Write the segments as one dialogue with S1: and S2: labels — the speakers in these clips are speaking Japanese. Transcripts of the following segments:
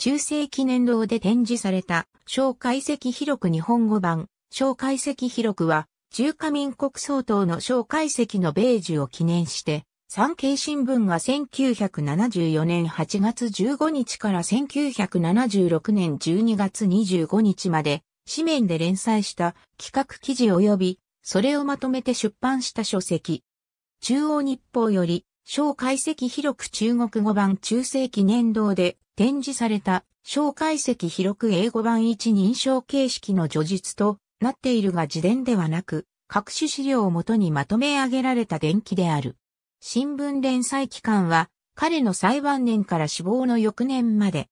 S1: 中世記念堂で展示された、小解析広く日本語版、小解析広くは、中華民国総統の小解析の米寿を記念して、産経新聞が1974年8月15日から1976年12月25日まで、紙面で連載した企画記事及び、それをまとめて出版した書籍。中央日報より、小解析広く中国語版中世紀年度で展示された小解析広く英語版一認証形式の序述となっているが自伝ではなく、各種資料をもとにまとめ上げられた伝記である。新聞連載期間は、彼の裁判年から死亡の翌年まで。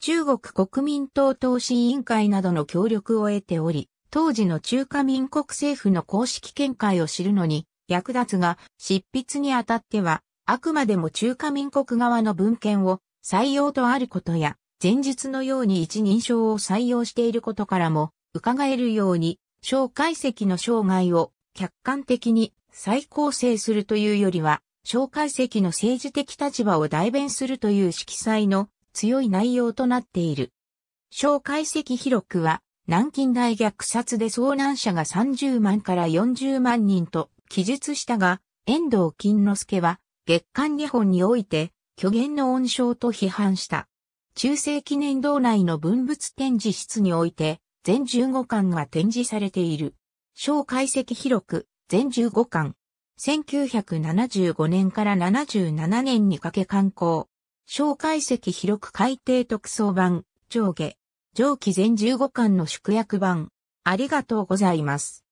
S1: 中国国民党投資委員会などの協力を得ており、当時の中華民国政府の公式見解を知るのに、略奪が執筆にあたっては、あくまでも中華民国側の文献を採用とあることや、前述のように一人称を採用していることからも、伺えるように、小解析の生涯を客観的に再構成するというよりは、小解析の政治的立場を代弁するという色彩の強い内容となっている。小解析広くは、南京大虐殺で遭難者が30万から40万人と記述したが、遠藤金之助は、月刊日本において、虚言の温床と批判した。中世記念堂内の文物展示室において、全15巻が展示されている。小解析広く、全15巻。1975年から77年にかけ刊行。小解析広く改定特装版、上下。上記全15巻の縮約版。
S2: ありがとうございます。